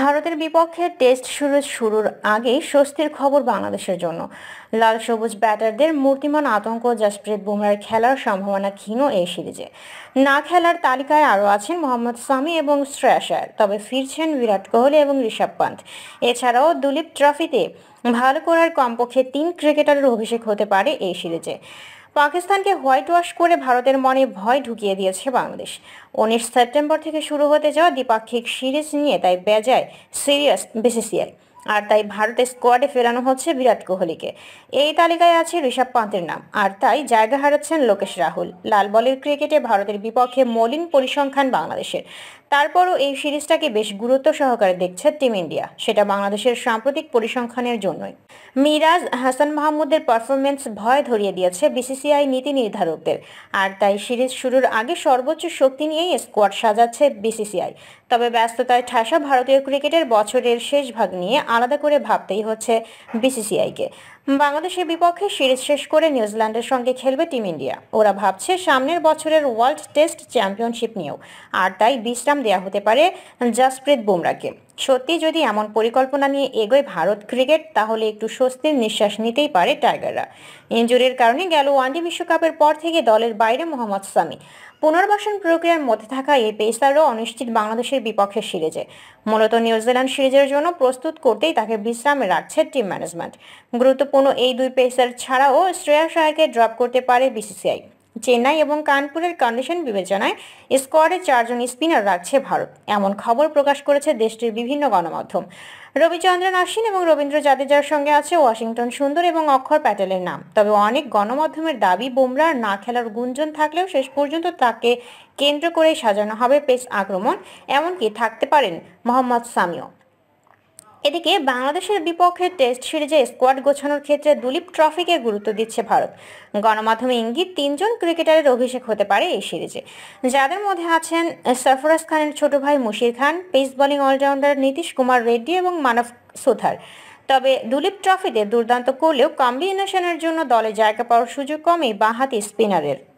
ভারতের বিপক্ষে টেস্ট শুরু শুরুর আগেই স্বস্তির খবর বাংলাদেশের জন্য লাল সবুজ ব্যাটারদের মূর্তিমান আতঙ্ক জসপ্রীত বুমরার খেলার সম্ভাবনা ক্ষীণ এই সিরিজে না খেলার তালিকায় আরও আছেন মোহাম্মদ সামি এবং শ্রেয়াসার তবে ফিরছেন বিরাট কোহলি এবং ঋষভ পান্ত এছাড়াও দুলীপ ট্রফিতে ভালো করার কমপক্ষে তিন ক্রিকেটারের অভিষেক হতে পারে এই সিরিজে পাকিস্তানকে হোয়াইট ওয়াশ করে ভারতের মনে ভয় ঢুকিয়ে দিয়েছে বাংলাদেশ উনিশ সেপ্টেম্বর থেকে শুরু হতে যাওয়া দ্বিপাক্ষিক সিরিজ নিয়ে তাই বেজায় সিরিয়াস বিসিসিআই আর তাই ভারতের স্কোয়াডে ফেরানো হচ্ছে বিরাট কোহলিকে এই তালিকায় আছে ঋষভ পান্তের নাম আর তাই জায়গা হারাচ্ছেন লোকেশ রাহুল লাল বলের ক্রিকেটে ভারতের বিপক্ষে মলিন পরিসংখ্যান বাংলাদেশের তারপরও এই সিরিজটাকে বেশ গুরুত্ব সহকারে দেখছে টিম ইন্ডিয়া সেটা বাংলাদেশের সাম্প্রতিক পরিসংখ্যানের জন্যই মিরাজ হাসান মাহমুদের পারফরমেন্স ভয় ধরিয়ে দিয়েছে বিসিসিআই নীতি নির্ধারকদের আর তাই সিরিজ শুরুর আগে সর্বোচ্চ শক্তি নিয়েই স্কোয়াড সাজাচ্ছে বিসিসিআই তবে ব্যস্ততায় ঠাসা ভারতীয় ক্রিকেটের বছরের শেষ ভাগ নিয়ে আলাদা করে ভাবতেই হচ্ছে বিসিসিআইকে বাংলাদেশের বিপক্ষে সিরিজ শেষ করে নিউজিল্যান্ডের সঙ্গে খেলবে টিম ইন্ডিয়া ওরা ভাবছে সামনের বছরের ওয়ার্ল্ড টেস্ট চ্যাম্পিয়নশিপ নিয়েও আর তাই বিশ্রাম দেওয়া হতে পারে জাসপ্রীত বুমরাকে সত্যি যদি এমন পরিকল্পনা নিয়ে এগোয় ভারত ক্রিকেট তাহলে একটু স্বস্তির নিঃশ্বাস নিতেই পারে টাইগাররা ইঞ্জুরির কারণে গেল ওয়ানডে বিশ্বকাপের পর থেকে দলের বাইরে মোহাম্মদ সামি পুনর্বাসন প্রক্রিয়ার মধ্যে থাকা এই পেসারও অনিশ্চিত বাংলাদেশের বিপক্ষে সিরিজে মূলত নিউজিল্যান্ড সিরিজের জন্য প্রস্তুত করতেই তাকে বিশ্রামে রাখছে টিম ম্যানেজমেন্ট গুরুত্ব কোনো এই দুই পেসার ছাড়াও শ্রেয়া সাহাকে ড্রপ করতে পারে বিসিসিআই চেন্নাই এবং কানপুরের কন্ডিশন বিবেচনায় স্কোয়াডে চারজন স্পিনার রাখছে ভারত এমন খবর প্রকাশ করেছে দেশটির বিভিন্ন গণমাধ্যম রবিচন্দ্রন আশ্বিন এবং রবীন্দ্র জাদেজার সঙ্গে আছে ওয়াশিংটন সুন্দর এবং অক্ষর প্যাটেলের নাম তবে অনেক গণমাধ্যমের দাবি বোমরার না খেলার গুঞ্জন থাকলেও শেষ পর্যন্ত তাকে কেন্দ্র করে সাজানো হবে পেস আক্রমণ এমনকি থাকতে পারেন মোহাম্মদ সামিও এদিকে বাংলাদেশের বিপক্ষে টেস্ট সিরিজে স্কোয়াড গোছানোর ক্ষেত্রে দুলীপ ট্রফিকে গুরুত্ব দিচ্ছে ভারত গণমাধ্যমে ইঙ্গিত তিনজন ক্রিকেটারের অভিষেক হতে পারে এই সিরিজে যাদের মধ্যে আছেন সরফরাজ খানের ছোট ভাই Musheer Khan pace bowling all rounder Nitish Kumar Reddy এবং মানব সুথার তবে দুলীপ ট্রফিতে দুর্দান্ত করলেও কম্বিনেশনের জন্য দলে জায়গা পাওয়ার সুযোগ কমে বাঁহাতি স্পিনারের